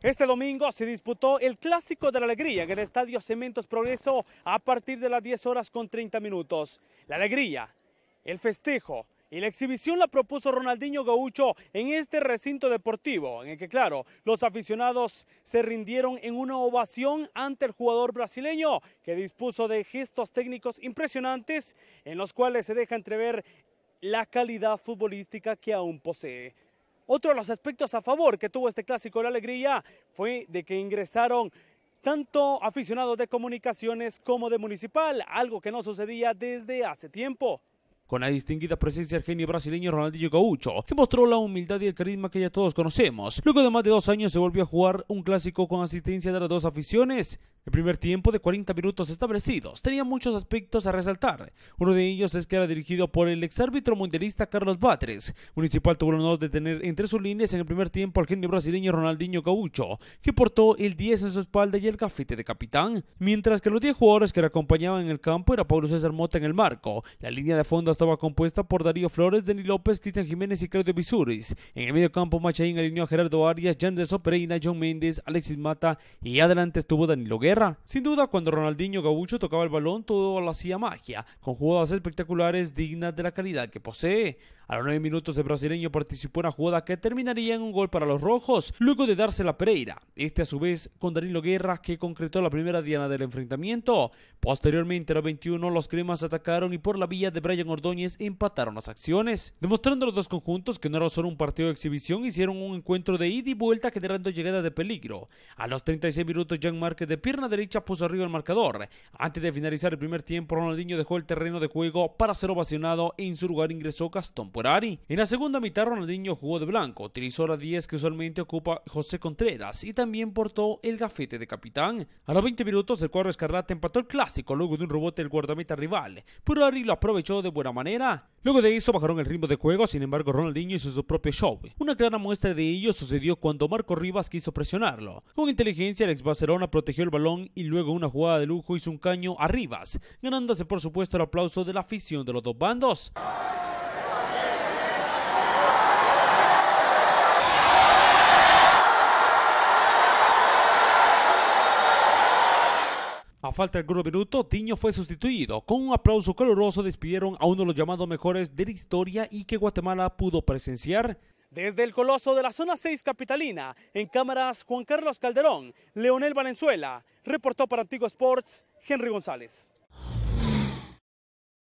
Este domingo se disputó el Clásico de la Alegría en el Estadio Cementos Progreso a partir de las 10 horas con 30 minutos. La alegría, el festejo y la exhibición la propuso Ronaldinho Gaucho en este recinto deportivo, en el que, claro, los aficionados se rindieron en una ovación ante el jugador brasileño, que dispuso de gestos técnicos impresionantes en los cuales se deja entrever la calidad futbolística que aún posee. Otro de los aspectos a favor que tuvo este clásico de la alegría fue de que ingresaron tanto aficionados de comunicaciones como de municipal, algo que no sucedía desde hace tiempo con la distinguida presencia del genio brasileño Ronaldinho Gaucho, que mostró la humildad y el carisma que ya todos conocemos. Luego de más de dos años se volvió a jugar un clásico con asistencia de las dos aficiones, el primer tiempo de 40 minutos establecidos tenía muchos aspectos a resaltar. Uno de ellos es que era dirigido por el exárbitro mundialista Carlos Batres. Municipal tuvo el honor de tener entre sus líneas en el primer tiempo al genio brasileño Ronaldinho Gaucho, que portó el 10 en su espalda y el gafete de capitán, mientras que los 10 jugadores que le acompañaban en el campo era Pablo César Mota en el marco. La línea de fondo estaba compuesta por Darío Flores, Denis López, Cristian Jiménez y Claudio Bisuris. En el medio campo Machaín alineó a Gerardo Arias, Janderson Pereira, John Méndez, Alexis Mata y adelante estuvo Danilo Guerra sin duda, cuando Ronaldinho Gaucho tocaba el balón, todo lo hacía magia, con jugadas espectaculares dignas de la calidad que posee. A los 9 minutos el brasileño participó en una jugada que terminaría en un gol para los rojos, luego de darse la Pereira. Este a su vez con Danilo Guerra que concretó la primera diana del enfrentamiento. Posteriormente a los 21 los cremas atacaron y por la vía de Brian Ordóñez empataron las acciones, demostrando los dos conjuntos que no era solo un partido de exhibición, hicieron un encuentro de ida y vuelta generando llegada de peligro. A los 36 minutos Jean Márquez de pierna derecha puso arriba el marcador. Antes de finalizar el primer tiempo Ronaldinho dejó el terreno de juego para ser ovacionado y en su lugar ingresó Gastón en la segunda mitad Ronaldinho jugó de blanco, utilizó la 10 que usualmente ocupa José Contreras y también portó el gafete de capitán. A los 20 minutos el cuadro escarlata empató el clásico luego de un rebote del guardameta rival. pero Ari lo aprovechó de buena manera. Luego de eso bajaron el ritmo de juego, sin embargo Ronaldinho hizo su propio show. Una clara muestra de ello sucedió cuando Marco Rivas quiso presionarlo. Con inteligencia el ex Barcelona protegió el balón y luego una jugada de lujo hizo un caño a Rivas, ganándose por supuesto el aplauso de la afición de los dos bandos. A falta de grupo minuto, Tiño fue sustituido. Con un aplauso caluroso despidieron a uno de los llamados mejores de la historia y que Guatemala pudo presenciar. Desde el coloso de la zona 6 capitalina, en cámaras Juan Carlos Calderón, Leonel Valenzuela, reportó para Antiguo Sports Henry González.